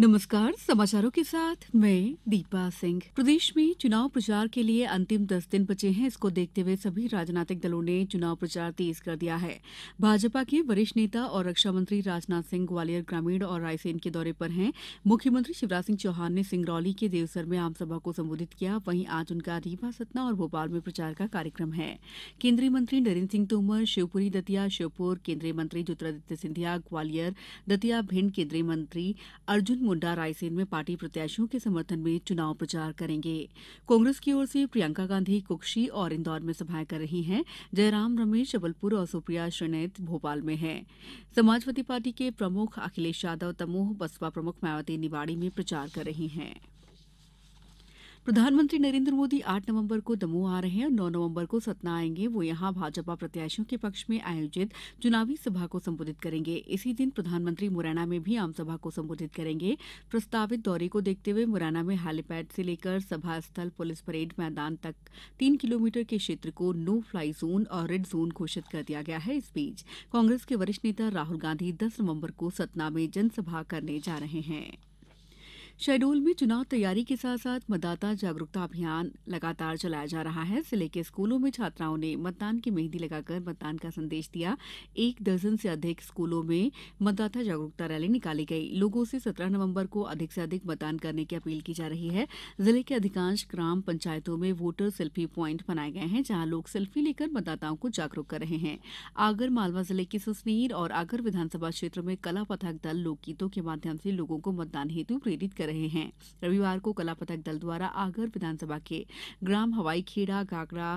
नमस्कार समाचारों के साथ मैं दीपा सिंह प्रदेश में चुनाव प्रचार के लिए अंतिम दस दिन बचे हैं इसको देखते हुए सभी राजनीतिक दलों ने चुनाव प्रचार तेज कर दिया है भाजपा के वरिष्ठ नेता और रक्षा मंत्री राजनाथ सिंह ग्वालियर ग्रामीण और रायसेन के दौरे पर हैं मुख्यमंत्री शिवराज सिंह चौहान ने सिंगरौली के देवसर में आमसभा को संबोधित किया वहीं आज उनका रीवा सतना और भोपाल में प्रचार का कार्यक्रम है केंद्रीय मंत्री नरेन्द्र सिंह तोमर शिवपुरी दतिया श्योपुर केन्द्रीय मंत्री ज्योतिरादित्य सिंधिया ग्वालियर दतिया भिंड केन्द्रीय मंत्री अर्जुन मुंडा रायसेन में पार्टी प्रत्याशियों के समर्थन में चुनाव प्रचार करेंगे कांग्रेस की ओर से प्रियंका गांधी कुक्षी और इंदौर में सभाएं कर रही हैं जयराम रमेश जबलपुर और सुप्रिया श्रेणैत भोपाल में हैं समाजवादी पार्टी के प्रमुख अखिलेश यादव दमोह बसपा प्रमुख मायावती निवाड़ी में प्रचार कर रही हैं प्रधानमंत्री नरेन्द्र मोदी आठ नवम्बर को दमोह आ रहे हैं और नौ नवम्बर को सतना आएंगे वो यहां भाजपा प्रत्याशियों के पक्ष में आयोजित चुनावी सभा को संबोधित करेंगे इसी दिन प्रधानमंत्री मुरैना में भी आमसभा को संबोधित करेंगे प्रस्तावित दौरे को देखते हुए मुरैना में हेलीपैड से लेकर सभा स्थल पुलिस परेड मैदान तक तीन किलोमीटर के क्षेत्र को नो फ्लाई जोन और रेड जोन घोषित कर दिया गया है इस बीच कांग्रेस के वरिष्ठ नेता राहुल गांधी दस नवम्बर को सतना में जनसभा करने जा रहे हैं शहडोल में चुनाव तैयारी के साथ साथ मतदाता जागरूकता अभियान लगातार चलाया जा रहा है जिले के स्कूलों में छात्राओं ने मतदान की मेहंदी लगाकर मतदान का संदेश दिया एक दर्जन से अधिक स्कूलों में मतदाता जागरूकता रैली निकाली गई लोगों से सत्रह नवम्बर को अधिक से अधिक मतदान करने की अपील की जा रही है जिले के अधिकांश ग्राम पंचायतों में वोटर सेल्फी प्वाइंट बनाए गए हैं जहां लोग सेल्फी लेकर मतदाताओं को जागरूक कर रहे हैं आगर मालवा जिले के सुसनीर और आगर विधानसभा क्षेत्र में कला पथक दल लोकगीतों के माध्यम से लोगों को मतदान हेतु प्रेरित कर रहे हैं रविवार को कला पथक दल द्वारा आगर विधानसभा के ग्राम हवाई खेड़ा गागरा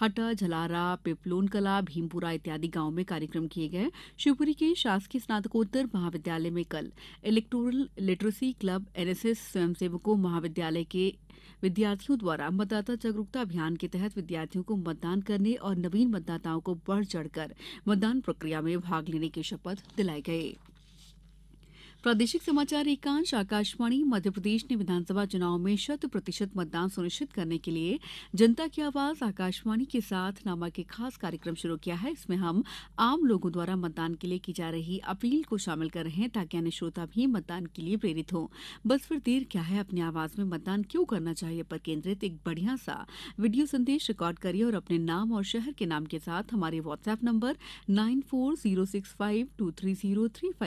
हटा झलारा पिपलोन कला भीमपुरा इत्यादि गांव में कार्यक्रम किए गए शिवपुरी के शासकीय स्नातकोत्तर महाविद्यालय में कल इलेक्टोरल लिटरेसी क्लब एनएसएस स्वयंसेवकों महाविद्यालय के विद्यार्थियों द्वारा मतदाता जागरूकता अभियान के तहत विद्यार्थियों को मतदान करने और नवीन मतदाताओं को बढ़ चढ़कर मतदान प्रक्रिया में भाग लेने की शपथ दिलाई गई प्रादेशिक समाचार एकांश आकाशवाणी मध्यप्रदेश ने विधानसभा चुनाव में शत प्रतिशत मतदान सुनिश्चित करने के लिए जनता की आवाज आकाशवाणी के साथ नामक एक खास कार्यक्रम शुरू किया है इसमें हम आम लोगों द्वारा मतदान के लिए की जा रही अपील को शामिल कर रहे हैं ताकि अन्य श्रोता भी मतदान के लिए प्रेरित हों बस फिर देर क्या है अपनी आवाज में मतदान क्यों करना चाहिए पर केंद्रित एक बढ़िया सा वीडियो संदेश रिकॉर्ड करिए और अपने नाम और शहर के नाम के साथ हमारे व्हाट्सएप नंबर नाइन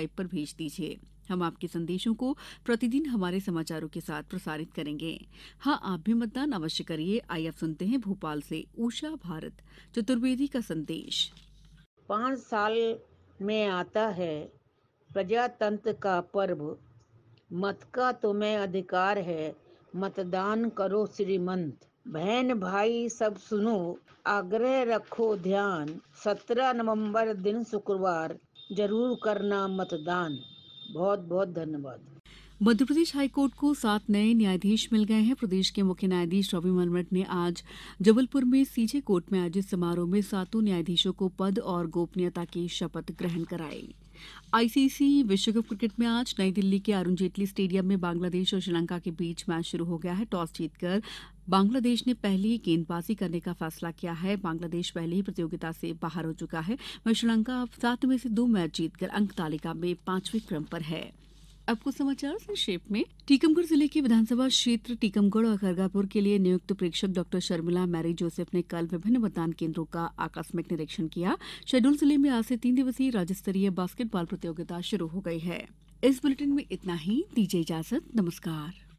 पर भेज दीजिए हम आपके संदेशों को प्रतिदिन हमारे समाचारों के साथ प्रसारित करेंगे हाँ आप भी मतदान अवश्य करिए आइए आप सुनते हैं भोपाल से उषा भारत चतुर्वेदी का संदेश पाँच साल में आता है प्रजातंत्र का पर्व मत का तुम्हें अधिकार है मतदान करो श्रीमंत बहन भाई सब सुनो आग्रह रखो ध्यान सत्रह नवंबर दिन शुक्रवार जरूर करना मतदान बहुत बहुत धन्यवाद मध्य प्रदेश हाईकोर्ट को सात नए न्यायाधीश मिल गए हैं प्रदेश के मुख्य न्यायाधीश रवि मनमट ने आज जबलपुर में सीजे कोर्ट में आयोजित समारोह में सातों न्यायाधीशों को पद और गोपनीयता की शपथ ग्रहण कराई आईसीसी विश्व कप क्रिकेट में आज नई दिल्ली के अरुण जेटली स्टेडियम में बांग्लादेश और श्रीलंका के बीच मैच शुरू हो गया है टॉस जीतकर बांग्लादेश ने पहले ही गेंदबाजी करने का फैसला किया है बांग्लादेश पहले ही प्रतियोगिता से बाहर हो चुका है वह श्रीलंका सातवें से दो मैच जीतकर अंक तालिका में पांचवें क्रम पर है अब कुछ समाचार संक्षेप में टीकमगढ़ जिले के विधानसभा क्षेत्र टीकमगढ़ और खरगापुर के लिए नियुक्त प्रेक्षक डॉक्टर शर्मिला मैरी जोसेफ ने कल विभिन्न मतदान केंद्रों का आकस्मिक निरीक्षण किया शहडोल जिले में आज से तीन दिवसीय राज्य स्तरीय बास्केटबॉल प्रतियोगिता शुरू हो गई है इस बुलेटिन में इतना ही दीजिए इजाजत नमस्कार